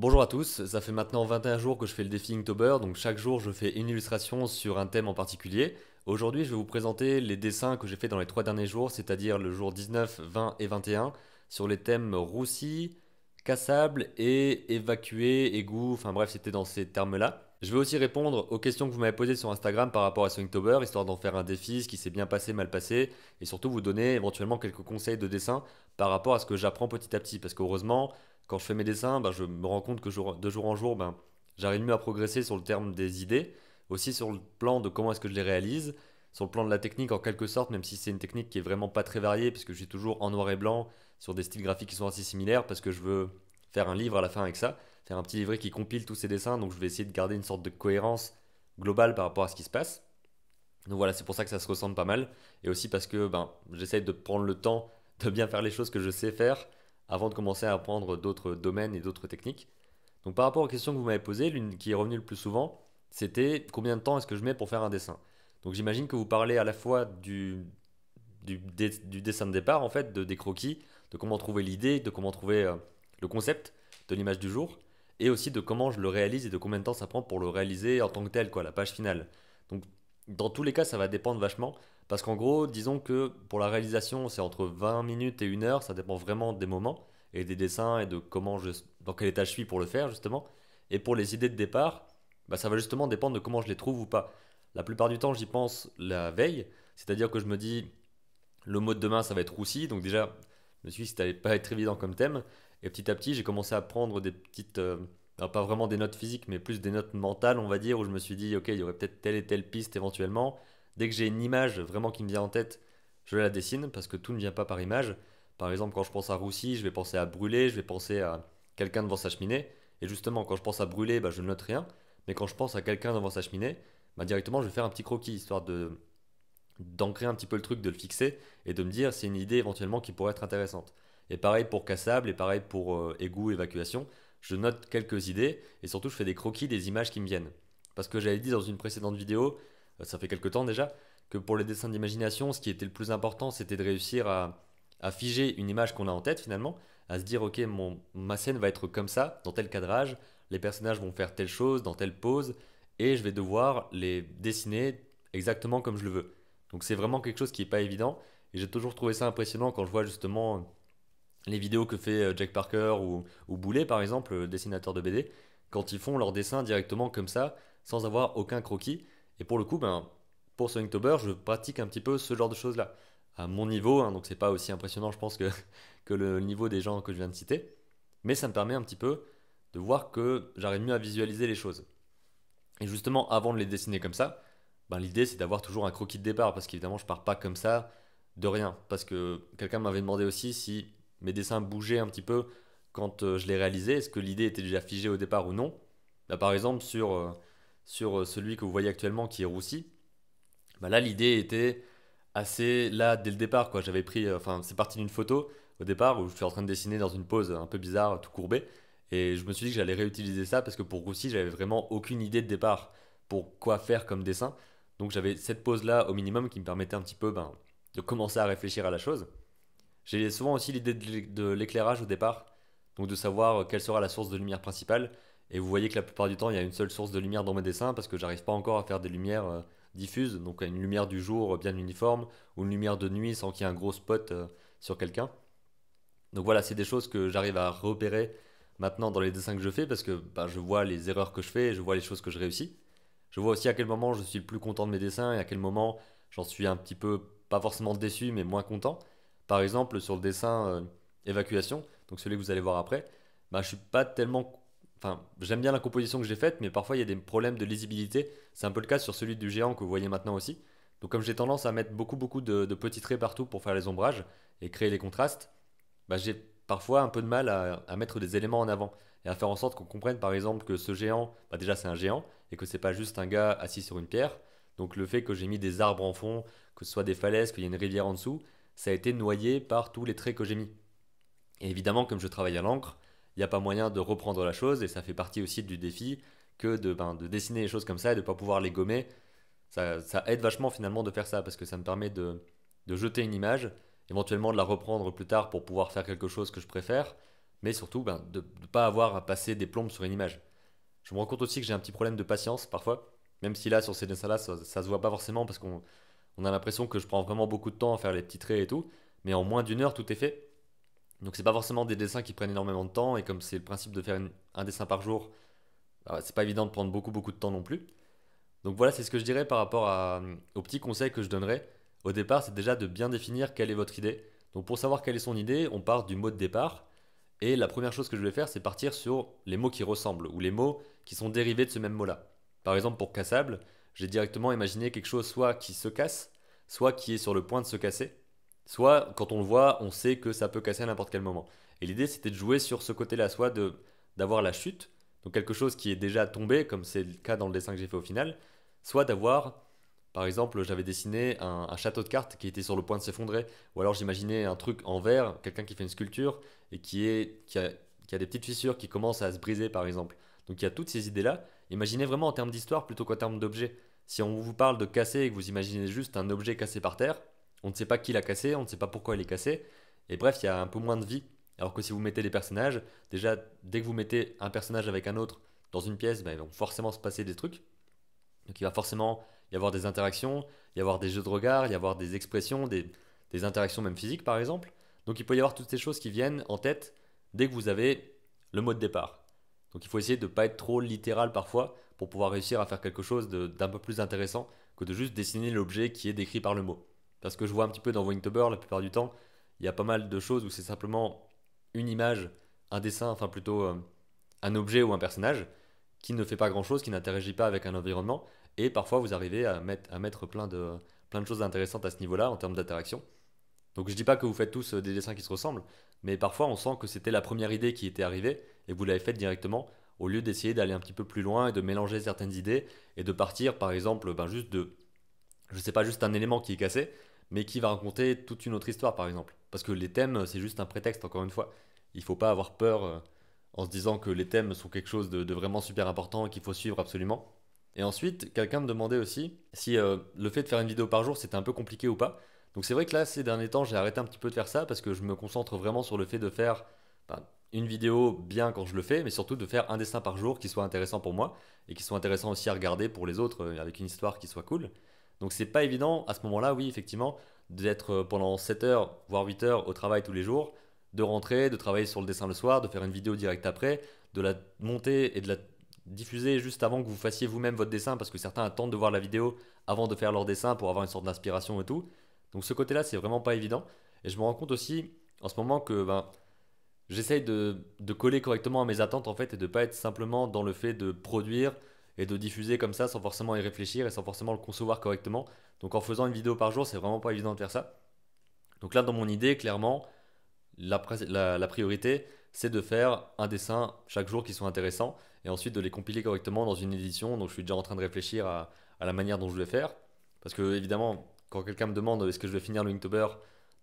Bonjour à tous, ça fait maintenant 21 jours que je fais le défi Inktober, donc chaque jour je fais une illustration sur un thème en particulier. Aujourd'hui je vais vous présenter les dessins que j'ai fait dans les trois derniers jours, c'est-à-dire le jour 19, 20 et 21, sur les thèmes roussi, cassable et évacué, égout, enfin bref c'était dans ces termes-là. Je vais aussi répondre aux questions que vous m'avez posées sur Instagram par rapport à ce Inktober, histoire d'en faire un défi, ce qui s'est bien passé, mal passé, et surtout vous donner éventuellement quelques conseils de dessin par rapport à ce que j'apprends petit à petit, parce qu'heureusement, quand je fais mes dessins, ben, je me rends compte que jour, de jour en jour, ben, j'arrive mieux à progresser sur le terme des idées, aussi sur le plan de comment est-ce que je les réalise, sur le plan de la technique en quelque sorte, même si c'est une technique qui est vraiment pas très variée, puisque je suis toujours en noir et blanc sur des styles graphiques qui sont assez similaires, parce que je veux faire un livre à la fin avec ça, faire un petit livret qui compile tous ces dessins, donc je vais essayer de garder une sorte de cohérence globale par rapport à ce qui se passe. Donc voilà, c'est pour ça que ça se ressemble pas mal, et aussi parce que ben, j'essaye de prendre le temps de bien faire les choses que je sais faire, avant de commencer à apprendre d'autres domaines et d'autres techniques. Donc par rapport aux questions que vous m'avez posées, l'une qui est revenue le plus souvent, c'était combien de temps est-ce que je mets pour faire un dessin Donc j'imagine que vous parlez à la fois du, du, dessin de départ, en fait, de, des croquis, de comment trouver l'idée, de comment trouver euh, le concept de l'image du jour, et aussi de comment je le réalise et de combien de temps ça prend pour le réaliser en tant que tel, quoi, la page finale. Donc dans tous les cas, ça va dépendre vachement parce qu'en gros, disons que pour la réalisation, c'est entre 20 minutes et 1 heure, ça dépend vraiment des moments et des dessins et de comment je, dans quel état je suis pour le faire justement. Et pour les idées de départ, bah, ça va justement dépendre de comment je les trouve ou pas. La plupart du temps, j'y pense la veille, c'est-à-dire que je me dis le mot de demain, ça va être aussi, Donc déjà, je me suis dit que ça n'allait pas être évident comme thème. Et petit à petit, j'ai commencé à prendre des petites, euh, pas vraiment des notes physiques, mais plus des notes mentales, on va dire, où je me suis dit ok, il y aurait peut-être telle et telle piste éventuellement. Dès que j'ai une image vraiment qui me vient en tête, je la dessine parce que tout ne vient pas par image. Par exemple, quand je pense à Roussy, je vais penser à brûler, je vais penser à quelqu'un devant sa cheminée. Et justement, quand je pense à brûler, bah, je ne note rien. Mais quand je pense à quelqu'un devant sa cheminée, bah, directement, je vais faire un petit croquis, histoire d'ancrer un petit peu le truc, de le fixer et de me dire c'est une idée éventuellement qui pourrait être intéressante. Et pareil pour cassable et pareil pour euh, égout, évacuation, je note quelques idées et surtout je fais des croquis des images qui me viennent. Parce que j'avais dit dans une précédente vidéo, euh, ça fait quelque temps déjà, que pour les dessins d'imagination, ce qui était le plus important, c'était de réussir à, figer une image qu'on a en tête finalement, à se dire ok, ma scène va être comme ça, dans tel cadrage, les personnages vont faire telle chose, dans telle pose, et je vais devoir les dessiner exactement comme je le veux. Donc c'est vraiment quelque chose qui n'est pas évident, et j'ai toujours trouvé ça impressionnant quand je vois justement les vidéos que fait euh, Jack Parker ou, ou Boulet par exemple, dessinateur de BD, quand ils font leurs dessins directement comme ça, sans avoir aucun croquis. Et pour le coup, ben, pour ce Inktober, je pratique un petit peu ce genre de choses-là. À mon niveau, hein, donc c'est pas aussi impressionnant, je pense, que, que le niveau des gens que je viens de citer. Mais ça me permet un petit peu de voir que j'arrive mieux à visualiser les choses. Et justement, avant de les dessiner comme ça, ben, l'idée c'est d'avoir toujours un croquis de départ, parce qu'évidemment, je pars pas comme ça de rien. Parce que quelqu'un m'avait demandé aussi si mes dessins bougeaient un petit peu quand euh, je les réalisais, est-ce que l'idée était déjà figée au départ ou non. Bah, par exemple, sur euh, sur euh, celui que vous voyez actuellement qui est roussi, bah, là l'idée était assez là dès le départ quoi. J'avais pris, euh, enfin c'est parti d'une photo au départ où je suis en train de dessiner dans une pose un peu bizarre, tout courbée. et je me suis dit que j'allais réutiliser ça parce que pour roussi j'avais vraiment aucune idée de départ pour quoi faire comme dessin. Donc j'avais cette pose là au minimum qui me permettait un petit peu ben, de commencer à réfléchir à la chose. J'ai souvent aussi l'idée de l'éclairage au départ, donc de savoir euh, quelle sera la source de lumière principale et vous voyez que la plupart du temps, il y a une seule source de lumière dans mes dessins parce que j'arrive pas encore à faire des lumières euh, diffuses, donc une lumière du jour euh, bien uniforme ou une lumière de nuit sans qu'il y ait un gros spot euh, sur quelqu'un. Donc voilà, c'est des choses que j'arrive à repérer maintenant dans les dessins que je fais parce que bah, je vois les erreurs que je fais, je vois les choses que je réussis. Je vois aussi à quel moment je suis le plus content de mes dessins et à quel moment j'en suis un petit peu, pas forcément déçu, mais moins content. Par exemple, sur le dessin évacuation, donc celui que vous allez voir après, bah, je suis pas tellement j'aime bien la composition que j'ai faite, mais parfois il y a des problèmes de lisibilité. C'est un peu le cas sur celui du géant que vous voyez maintenant aussi. Donc comme j'ai tendance à mettre beaucoup beaucoup de, petits traits partout pour faire les ombrages et créer les contrastes, bah, j'ai parfois un peu de mal à, mettre des éléments en avant et à faire en sorte qu'on comprenne par exemple que ce géant, bah, déjà c'est un géant et que c'est pas juste un gars assis sur une pierre. Donc le fait que j'ai mis des arbres en fond, que ce soit des falaises, qu'il y ait une rivière en dessous, ça a été noyé par tous les traits que j'ai mis. Et évidemment, comme je travaille à l'encre, il n'y a pas moyen de reprendre la chose et ça fait partie aussi du défi que de, ben, dessiner les choses comme ça et de ne pas pouvoir les gommer. Ça, aide vachement finalement de faire ça parce que ça me permet de, jeter une image, éventuellement de la reprendre plus tard pour pouvoir faire quelque chose que je préfère, mais surtout ben, de ne pas avoir à passer des plombes sur une image. Je me rends compte aussi que j'ai un petit problème de patience parfois, même si là sur ces dessins-là ça, se voit pas forcément parce qu'on a l'impression que je prends vraiment beaucoup de temps à faire les petits traits et tout, mais en moins d'une heure tout est fait. Donc c'est pas forcément des dessins qui prennent énormément de temps et comme c'est le principe de faire un dessin par jour, bah, c'est pas évident de prendre beaucoup beaucoup de temps non plus. Donc voilà, c'est ce que je dirais par rapport aux petits conseils que je donnerais. Au départ, c'est déjà de bien définir quelle est votre idée. Donc pour savoir quelle est son idée, on part du mot de départ. Et la première chose que je vais faire, c'est partir sur les mots qui ressemblent ou les mots qui sont dérivés de ce même mot-là. Par exemple, pour cassable, j'ai directement imaginé quelque chose soit qui se casse, soit qui est sur le point de se casser soit quand on le voit, on sait que ça peut casser à n'importe quel moment. Et l'idée, c'était de jouer sur ce côté-là, soit d'avoir la chute, donc quelque chose qui est déjà tombé, comme c'est le cas dans le dessin que j'ai fait au final, soit d'avoir, par exemple, j'avais dessiné un, château de cartes qui était sur le point de s'effondrer, ou alors j'imaginais un truc en verre, quelqu'un qui fait une sculpture et qui, a, qui a des petites fissures qui commencent à se briser, par exemple. Donc il y a toutes ces idées-là. Imaginez vraiment en termes d'histoire plutôt qu'en termes d'objet. Si on vous parle de casser et que vous imaginez juste un objet cassé par terre, on ne sait pas qui l'a cassé, on ne sait pas pourquoi il est cassé. Et bref, il y a un peu moins de vie. Alors que si vous mettez des personnages, déjà, dès que vous mettez un personnage avec un autre dans une pièce, ben, ils vont forcément se passer des trucs. Donc il va forcément y avoir des interactions, y avoir des jeux de regard, y avoir des expressions, des, des interactions même physiques par exemple. Donc il peut y avoir toutes ces choses qui viennent en tête dès que vous avez le mot de départ. Donc il faut essayer de ne pas être trop littéral parfois pour pouvoir réussir à faire quelque chose d'un peu plus intéressant que de juste dessiner l'objet qui est décrit par le mot. Parce que je vois un petit peu dans Wingtober la plupart du temps, il y a pas mal de choses où c'est simplement une image, un dessin, enfin plutôt euh, un objet ou un personnage qui ne fait pas grand-chose, qui n'interagit pas avec un environnement. Et parfois, vous arrivez à mettre, à mettre plein, de, choses intéressantes à ce niveau-là en termes d'interaction. Donc je dis pas que vous faites tous euh, des dessins qui se ressemblent, mais parfois on sent que c'était la première idée qui était arrivée et vous l'avez faite directement au lieu d'essayer d'aller un petit peu plus loin et de mélanger certaines idées et de partir par exemple ben, juste de je sais pas juste un élément qui est cassé mais qui va raconter toute une autre histoire, par exemple. Parce que les thèmes, c'est juste un prétexte, encore une fois. Il ne faut pas avoir peur euh, en se disant que les thèmes sont quelque chose de, vraiment super important qu'il faut suivre absolument. Et ensuite, quelqu'un me demandait aussi si euh, le fait de faire une vidéo par jour, c'était un peu compliqué ou pas. Donc c'est vrai que là, ces derniers temps, j'ai arrêté un petit peu de faire ça parce que je me concentre vraiment sur le fait de faire ben, une vidéo bien quand je le fais, mais surtout de faire un dessin par jour qui soit intéressant pour moi et qui soit intéressant aussi à regarder pour les autres euh, avec une histoire qui soit cool. Donc c'est pas évident à ce moment-là, oui, effectivement, d'être euh, pendant 7 heures, voire 8 heures au travail tous les jours, de rentrer, de travailler sur le dessin le soir, de faire une vidéo directe après, de la monter et de la diffuser juste avant que vous fassiez vous-même votre dessin, parce que certains attendent de voir la vidéo avant de faire leur dessin pour avoir une sorte d'inspiration et tout. Donc ce côté-là, c'est vraiment pas évident. Et je me rends compte aussi en ce moment que ben, j'essaye de, coller correctement à mes attentes en fait et de ne pas être simplement dans le fait de produire, et de diffuser comme ça sans forcément y réfléchir et sans forcément le concevoir correctement. Donc en faisant une vidéo par jour, c'est vraiment pas évident de faire ça. Donc là, dans mon idée, clairement, la, priorité, c'est de faire un dessin chaque jour qui soit intéressant et ensuite de les compiler correctement dans une édition. Donc je suis déjà en train de réfléchir à, la manière dont je vais faire. Parce que évidemment, quand quelqu'un me demande est-ce que je vais finir le Inktober,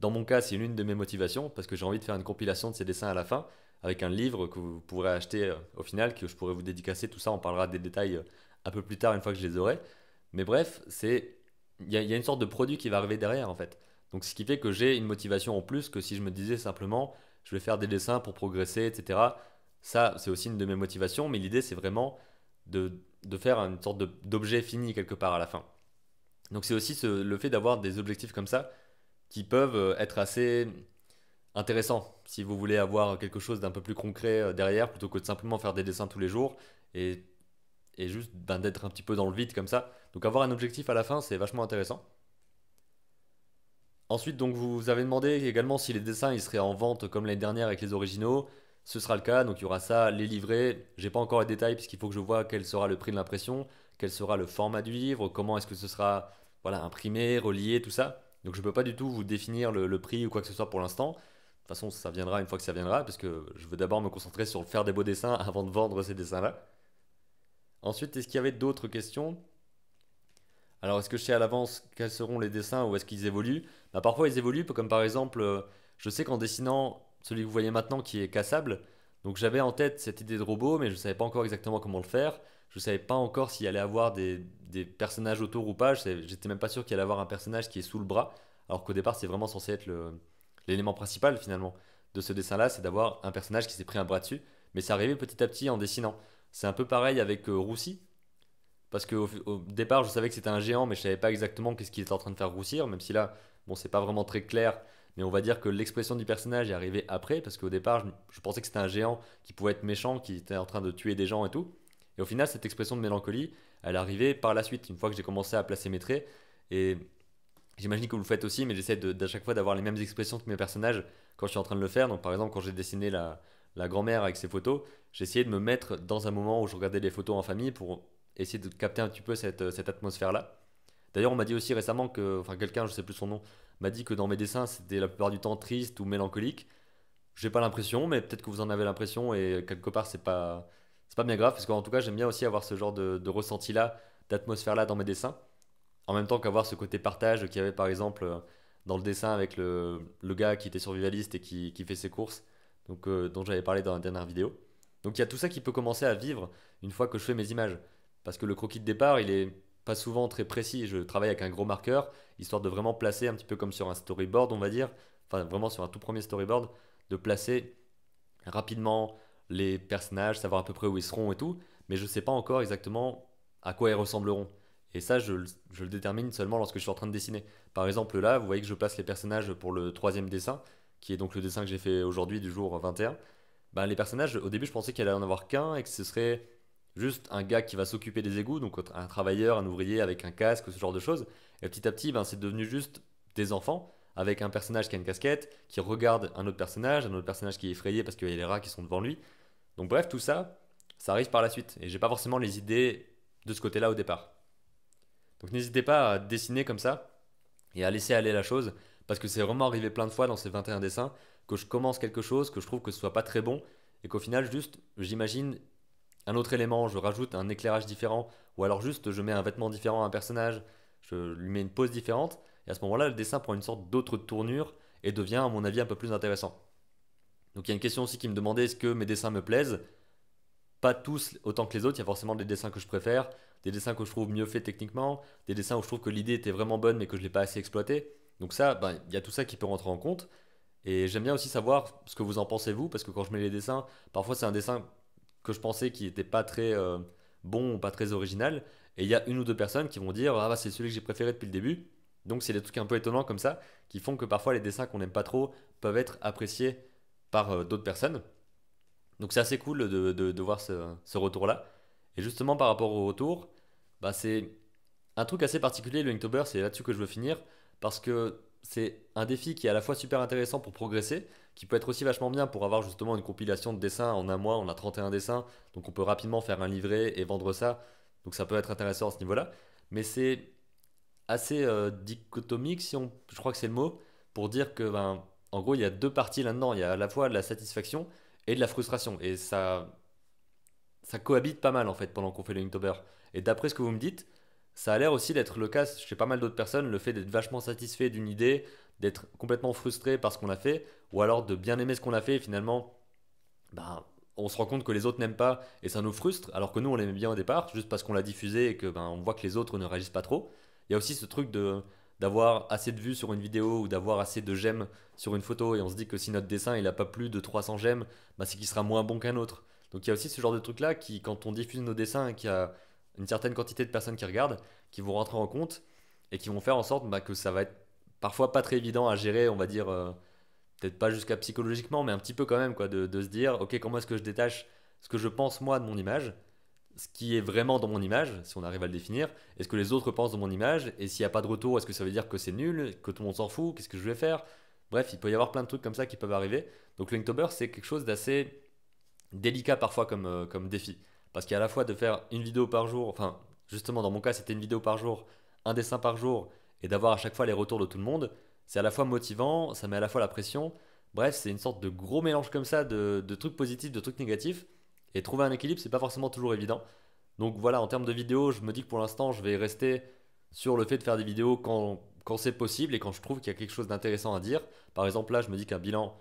dans mon cas, c'est l'une de mes motivations parce que j'ai envie de faire une compilation de ces dessins à la fin avec un livre que vous pourrez acheter euh, au final, que je pourrais vous dédicacer. Tout ça, on parlera des détails euh, un peu plus tard, une fois que je les aurai. Mais bref, c'est il y, a une sorte de produit qui va arriver derrière en fait. Donc ce qui fait que j'ai une motivation en plus que si je me disais simplement je vais faire des dessins pour progresser, etc. Ça, c'est aussi une de mes motivations, mais l'idée c'est vraiment de, de, faire une sorte d'objet fini quelque part à la fin. Donc c'est aussi le fait d'avoir des objectifs comme ça qui peuvent euh, être assez intéressant si vous voulez avoir quelque chose d'un peu plus concret euh, derrière plutôt que de simplement faire des dessins tous les jours et, juste ben, d'être un petit peu dans le vide comme ça. Donc avoir un objectif à la fin, c'est vachement intéressant. Ensuite, donc vous avez demandé également si les dessins ils seraient en vente comme l'année dernière avec les originaux. Ce sera le cas, donc il y aura ça, les livrets. J'ai pas encore les détails puisqu'il faut que je vois quel sera le prix de l'impression, quel sera le format du livre, comment est-ce que ce sera voilà, imprimé, relié, tout ça. Donc je ne peux pas du tout vous définir le prix ou quoi que ce soit pour l'instant. De toute façon, ça viendra une fois que ça viendra, parce que je veux d'abord me concentrer sur faire des beaux dessins avant de vendre ces dessins-là. Ensuite, est-ce qu'il y avait d'autres questions Alors, est-ce que je sais à l'avance quels seront les dessins ou est-ce qu'ils évoluent bah, Parfois, ils évoluent, comme par exemple, euh, je sais qu'en dessinant celui que vous voyez maintenant qui est cassable, donc j'avais en tête cette idée de robot, mais je ne savais pas encore exactement comment le faire. Je ne savais pas encore s'il allait avoir des, personnages autour ou pas. J'étais même pas sûr qu'il allait avoir un personnage qui est sous le bras, alors qu'au départ, c'est vraiment censé être le, l'élément principal finalement de ce dessin-là, c'est d'avoir un personnage qui s'est pris un bras dessus, mais c'est arrivait petit à petit en dessinant. C'est un peu pareil avec euh, Roussi, parce qu'au au départ, je savais que c'était un géant, mais je savais pas exactement qu'est-ce qu'il était en train de faire roussir, même si là, bon, c'est pas vraiment très clair, mais on va dire que l'expression du personnage est arrivée après, parce qu'au départ, je, je pensais que c'était un géant qui pouvait être méchant, qui était en train de tuer des gens et tout. Et au final, cette expression de mélancolie, elle est arrivée par la suite, une fois que j'ai commencé à placer mes traits. Et J'imagine que vous le faites aussi, mais j'essaie d'à chaque fois d'avoir les mêmes expressions que mes personnages quand je suis en train de le faire. Donc par exemple, quand j'ai dessiné la, grand-mère avec ses photos, j'ai essayé de me mettre dans un moment où je regardais les photos en famille pour essayer de capter un petit peu cette, euh, atmosphère-là. D'ailleurs, on m'a dit aussi récemment que, enfin quelqu'un, je ne sais plus son nom, m'a dit que dans mes dessins, c'était la plupart du temps triste ou mélancolique. Je n'ai pas l'impression, mais peut-être que vous en avez l'impression et quelque part, c'est pas, c'est pas bien grave parce qu'en tout cas, j'aime bien aussi avoir ce genre de ressenti-là, d'atmosphère-là dans mes dessins en même temps qu'avoir ce côté partage qu'il y avait par exemple euh, dans le dessin avec le, gars qui était survivaliste et qui, fait ses courses, donc, euh, dont j'avais parlé dans la dernière vidéo. Donc il y a tout ça qui peut commencer à vivre une fois que je fais mes images. Parce que le croquis de départ, il est pas souvent très précis. Je travaille avec un gros marqueur, histoire de vraiment placer un petit peu comme sur un storyboard, on va dire, enfin vraiment sur un tout premier storyboard, de placer rapidement les personnages, savoir à peu près où ils seront et tout. Mais je ne sais pas encore exactement à quoi ils ressembleront. Et ça, je, le détermine seulement lorsque je suis en train de dessiner. Par exemple, là, vous voyez que je place les personnages pour le troisième dessin, qui est donc le dessin que j'ai fait aujourd'hui du jour 21. Ben, les personnages, au début, je pensais qu'il allait en avoir qu'un et que ce serait juste un gars qui va s'occuper des égouts, donc un travailleur, un ouvrier avec un casque, ou ce genre de choses. Et petit à petit, ben, c'est devenu juste des enfants avec un personnage qui a une casquette, qui regarde un autre personnage, un autre personnage qui est effrayé parce qu'il y a les rats qui sont devant lui. Donc bref, tout ça, ça arrive par la suite. Et j'ai pas forcément les idées de ce côté-là au départ. Donc n'hésitez pas à dessiner comme ça et à laisser aller la chose parce que c'est vraiment arrivé plein de fois dans ces 21 dessins que je commence quelque chose, que je trouve que ce soit pas très bon et qu'au final juste j'imagine un autre élément, je rajoute un éclairage différent ou alors juste je mets un vêtement différent à un personnage, je lui mets une pose différente et à ce moment-là le dessin prend une sorte d'autre tournure et devient à mon avis un peu plus intéressant. Donc il y a une question aussi qui me demandait est-ce que mes dessins me plaisent Pas tous autant que les autres, il y a forcément des dessins que je préfère, des dessins que je trouve mieux faits techniquement, des dessins où je trouve que l'idée était vraiment bonne mais que je ne l'ai pas assez exploité. Donc ça, ben, il y a tout ça qui peut rentrer en compte. Et j'aime bien aussi savoir ce que vous en pensez vous, parce que quand je mets les dessins, parfois c'est un dessin que je pensais qui n'était pas très euh, bon ou pas très original. Et il y a une ou deux personnes qui vont dire Ah, bah, c'est celui que j'ai préféré depuis le début. Donc c'est des trucs un peu étonnants comme ça, qui font que parfois les dessins qu'on n'aime pas trop peuvent être appréciés par euh, d'autres personnes. Donc c'est assez cool de, de, voir ce, ce retour-là. Et justement par rapport au retour, bah, c'est un truc assez particulier, le Inktober, c'est là-dessus que je veux finir, parce que c'est un défi qui est à la fois super intéressant pour progresser, qui peut être aussi vachement bien pour avoir justement une compilation de dessins en un mois, on a 31 dessins, donc on peut rapidement faire un livret et vendre ça, donc ça peut être intéressant à ce niveau-là, mais c'est assez euh, dichotomique, si on, je crois que c'est le mot, pour dire que, ben, en gros, il y a deux parties là-dedans, il y a à la fois de la satisfaction et de la frustration, et ça, ça cohabite pas mal en fait pendant qu'on fait le Inktober. Et d'après ce que vous me dites, ça a l'air aussi d'être le cas chez pas mal d'autres personnes, le fait d'être vachement satisfait d'une idée, d'être complètement frustré par ce qu'on a fait, ou alors de bien aimer ce qu'on a fait et finalement, ben, on se rend compte que les autres n'aiment pas et ça nous frustre, alors que nous on l'aimait bien au départ, juste parce qu'on l'a diffusé et que ben, on voit que les autres ne réagissent pas trop. Il y a aussi ce truc de d'avoir assez de vues sur une vidéo ou d'avoir assez de j'aime sur une photo et on se dit que si notre dessin il n'a pas plus de 300 j'aime, ben, c'est qu'il sera moins bon qu'un autre. Donc il y a aussi ce genre de truc là qui, quand on diffuse nos dessins qui a une certaine quantité de personnes qui regardent, qui vont rentrer en compte et qui vont faire en sorte bah, que ça va être parfois pas très évident à gérer, on va dire, euh, peut-être pas jusqu'à psychologiquement, mais un petit peu quand même, quoi, de, se dire, ok, comment est-ce que je détache ce que je pense moi de mon image, ce qui est vraiment dans mon image, si on arrive à le définir, est ce que les autres pensent dans mon image, et s'il n'y a pas de retour, est-ce que ça veut dire que c'est nul, que tout le monde s'en fout, qu'est-ce que je vais faire Bref, il peut y avoir plein de trucs comme ça qui peuvent arriver. Donc Linktober, c'est quelque chose d'assez délicat parfois comme euh, défi. Parce qu'à la fois de faire une vidéo par jour, enfin justement dans mon cas c'était une vidéo par jour, un dessin par jour, et d'avoir à chaque fois les retours de tout le monde, c'est à la fois motivant, ça met à la fois la pression, bref c'est une sorte de gros mélange comme ça de, trucs positifs, de trucs négatifs, et trouver un équilibre c'est pas forcément toujours évident. Donc voilà, en termes de vidéos, je me dis que pour l'instant je vais rester sur le fait de faire des vidéos quand c'est possible et quand je trouve qu'il y a quelque chose d'intéressant à dire. Par exemple là je me dis qu'un bilan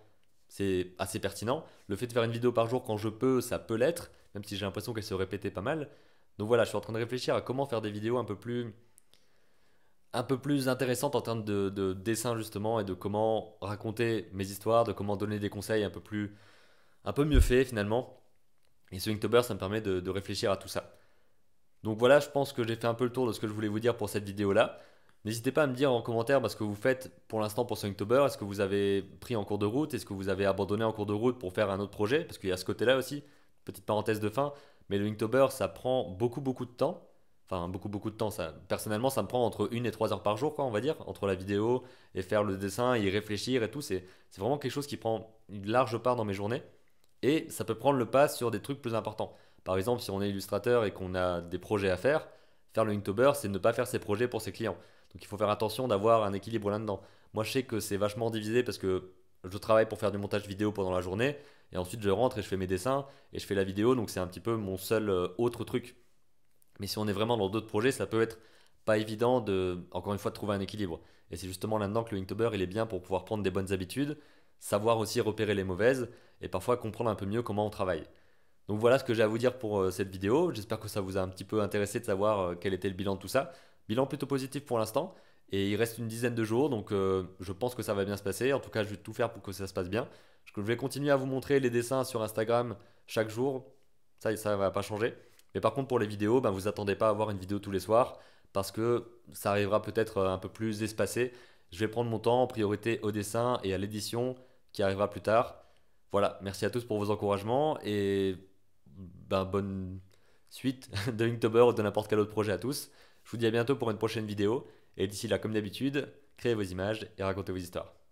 c'est assez pertinent. Le fait de faire une vidéo par jour quand je peux, ça peut l'être même si j'ai l'impression qu'elle se répétait pas mal. Donc voilà, je suis en train de réfléchir à comment faire des vidéos un peu plus, un peu plus intéressantes en termes de, dessin justement et de comment raconter mes histoires, de comment donner des conseils un peu plus, un peu mieux fait finalement. Et ce Inktober, ça me permet de, réfléchir à tout ça. Donc voilà, je pense que j'ai fait un peu le tour de ce que je voulais vous dire pour cette vidéo-là. N'hésitez pas à me dire en commentaire bah, ce que vous faites pour l'instant pour ce Est-ce que vous avez pris en cours de route Est-ce que vous avez abandonné en cours de route pour faire un autre projet Parce qu'il y a ce côté-là aussi petite parenthèse de fin, mais le Inktober, ça prend beaucoup, beaucoup de temps. Enfin, beaucoup, beaucoup de temps. personnellement, ça me prend entre une et trois heures par jour, quoi, on va dire, entre la vidéo et faire le dessin, y réfléchir et tout. C'est vraiment quelque chose qui prend une large part dans mes journées. Et ça peut prendre le pas sur des trucs plus importants. Par exemple, si on est illustrateur et qu'on a des projets à faire, faire le Inktober, c'est ne pas faire ses projets pour ses clients. Donc il faut faire attention d'avoir un équilibre là-dedans. Moi, je sais que c'est vachement divisé parce que je travaille pour faire du montage vidéo pendant la journée. Et ensuite, je rentre et je fais mes dessins et je fais la vidéo. Donc, c'est un petit peu mon seul euh, autre truc. Mais si on est vraiment dans d'autres projets, ça peut être pas évident de, encore une fois, de trouver un équilibre. Et c'est justement là-dedans que le Inktober, il est bien pour pouvoir prendre des bonnes habitudes, savoir aussi repérer les mauvaises et parfois comprendre un peu mieux comment on travaille. Donc voilà ce que j'ai à vous dire pour euh, cette vidéo. J'espère que ça vous a un petit peu intéressé de savoir euh, quel était le bilan de tout ça. Bilan plutôt positif pour l'instant. Et il reste une dizaine de jours, donc euh, je pense que ça va bien se passer. En tout cas, je vais tout faire pour que ça se passe bien. Je vais continuer à vous montrer les dessins sur Instagram chaque jour. Ça, ça ne va pas changer. Mais par contre, pour les vidéos, ben, vous attendez pas à avoir une vidéo tous les soirs parce que ça arrivera peut-être euh, un peu plus espacé. Je vais prendre mon temps en priorité au dessin et à l'édition qui arrivera plus tard. Voilà, merci à tous pour vos encouragements et ben, bonne suite de Inktober ou de n'importe quel autre projet à tous. Je vous dis à bientôt pour une prochaine vidéo. Et d'ici là, comme d'habitude, créez vos images et racontez vos histoires.